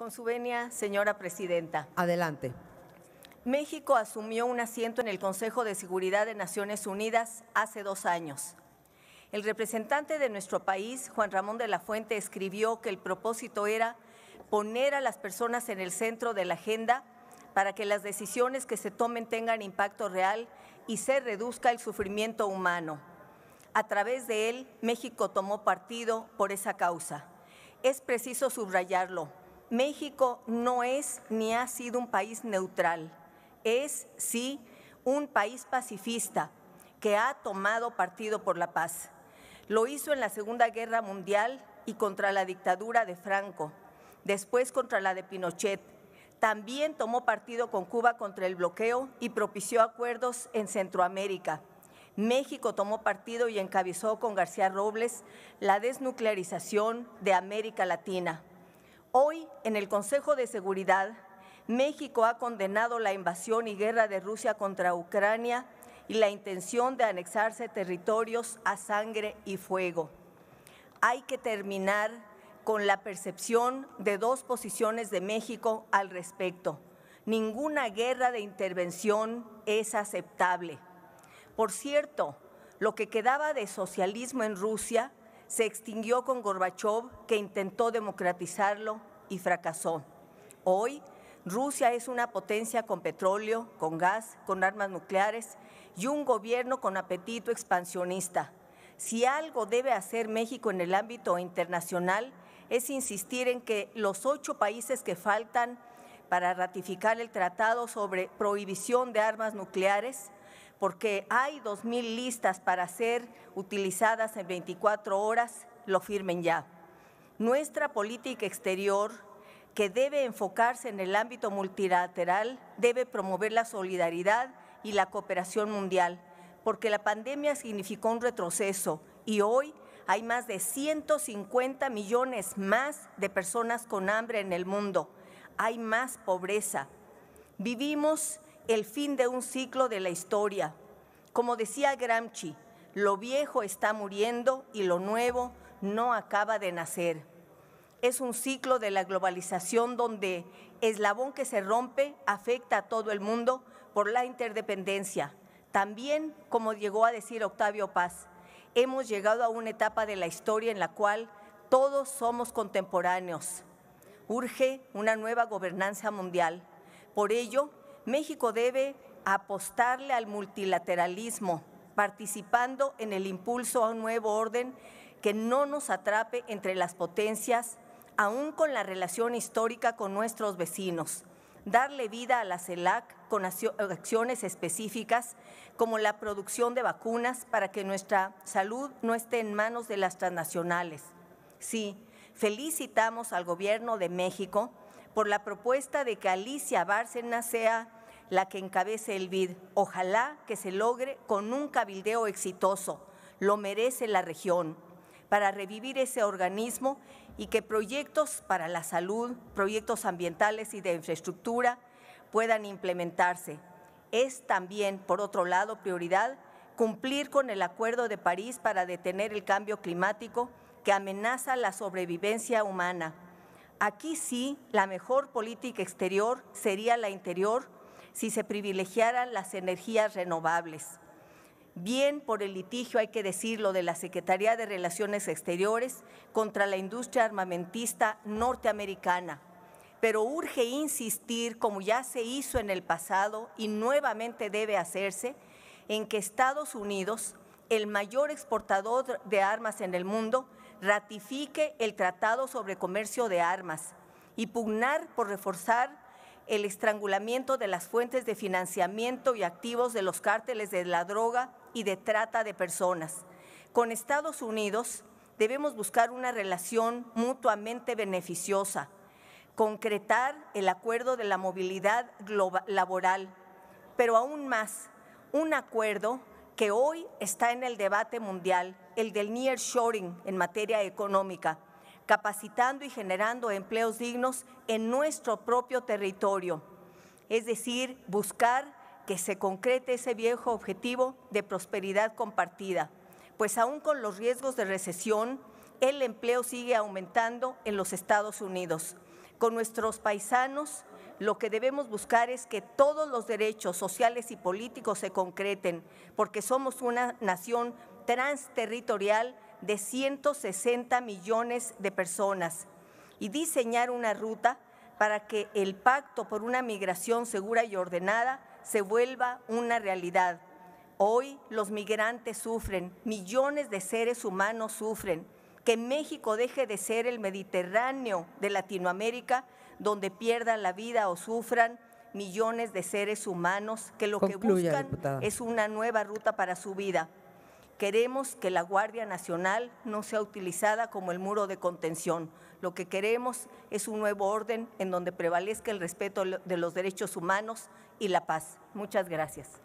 Con su venia, señora presidenta. Adelante. México asumió un asiento en el Consejo de Seguridad de Naciones Unidas hace dos años. El representante de nuestro país, Juan Ramón de la Fuente, escribió que el propósito era poner a las personas en el centro de la agenda para que las decisiones que se tomen tengan impacto real y se reduzca el sufrimiento humano. A través de él, México tomó partido por esa causa. Es preciso subrayarlo. México no es ni ha sido un país neutral, es sí un país pacifista que ha tomado partido por la paz. Lo hizo en la Segunda Guerra Mundial y contra la dictadura de Franco, después contra la de Pinochet. También tomó partido con Cuba contra el bloqueo y propició acuerdos en Centroamérica. México tomó partido y encabezó con García Robles la desnuclearización de América Latina. Hoy, en el Consejo de Seguridad, México ha condenado la invasión y guerra de Rusia contra Ucrania y la intención de anexarse territorios a sangre y fuego. Hay que terminar con la percepción de dos posiciones de México al respecto. Ninguna guerra de intervención es aceptable. Por cierto, lo que quedaba de socialismo en Rusia se extinguió con Gorbachev, que intentó democratizarlo y fracasó. Hoy, Rusia es una potencia con petróleo, con gas, con armas nucleares y un gobierno con apetito expansionista. Si algo debe hacer México en el ámbito internacional es insistir en que los ocho países que faltan para ratificar el Tratado sobre Prohibición de Armas Nucleares, porque hay 2.000 listas para ser utilizadas en 24 horas, lo firmen ya. Nuestra política exterior, que debe enfocarse en el ámbito multilateral, debe promover la solidaridad y la cooperación mundial, porque la pandemia significó un retroceso y hoy hay más de 150 millones más de personas con hambre en el mundo hay más pobreza. Vivimos el fin de un ciclo de la historia. Como decía Gramsci, lo viejo está muriendo y lo nuevo no acaba de nacer. Es un ciclo de la globalización donde eslabón que se rompe afecta a todo el mundo por la interdependencia. También, como llegó a decir Octavio Paz, hemos llegado a una etapa de la historia en la cual todos somos contemporáneos. Urge una nueva gobernanza mundial. Por ello, México debe apostarle al multilateralismo, participando en el impulso a un nuevo orden que no nos atrape entre las potencias, aún con la relación histórica con nuestros vecinos. Darle vida a la CELAC con acciones específicas como la producción de vacunas para que nuestra salud no esté en manos de las transnacionales. Sí, Felicitamos al Gobierno de México por la propuesta de que Alicia Bárcena sea la que encabece el BID. Ojalá que se logre con un cabildeo exitoso. Lo merece la región para revivir ese organismo y que proyectos para la salud, proyectos ambientales y de infraestructura puedan implementarse. Es también, por otro lado, prioridad cumplir con el Acuerdo de París para detener el cambio climático que amenaza la sobrevivencia humana. Aquí sí, la mejor política exterior sería la interior si se privilegiaran las energías renovables. Bien por el litigio, hay que decirlo, de la Secretaría de Relaciones Exteriores contra la industria armamentista norteamericana. Pero urge insistir, como ya se hizo en el pasado y nuevamente debe hacerse, en que Estados Unidos, el mayor exportador de armas en el mundo, ratifique el Tratado sobre Comercio de Armas y pugnar por reforzar el estrangulamiento de las fuentes de financiamiento y activos de los cárteles de la droga y de trata de personas. Con Estados Unidos debemos buscar una relación mutuamente beneficiosa, concretar el acuerdo de la movilidad laboral, pero aún más, un acuerdo que hoy está en el debate mundial, el del nearshoring en materia económica, capacitando y generando empleos dignos en nuestro propio territorio, es decir, buscar que se concrete ese viejo objetivo de prosperidad compartida, pues aún con los riesgos de recesión, el empleo sigue aumentando en los Estados Unidos, con nuestros paisanos lo que debemos buscar es que todos los derechos sociales y políticos se concreten, porque somos una nación transterritorial de 160 millones de personas y diseñar una ruta para que el pacto por una migración segura y ordenada se vuelva una realidad. Hoy los migrantes sufren, millones de seres humanos sufren que México deje de ser el Mediterráneo de Latinoamérica, donde pierdan la vida o sufran millones de seres humanos que lo que buscan es una nueva ruta para su vida. Queremos que la Guardia Nacional no sea utilizada como el muro de contención. Lo que queremos es un nuevo orden en donde prevalezca el respeto de los derechos humanos y la paz. Muchas gracias.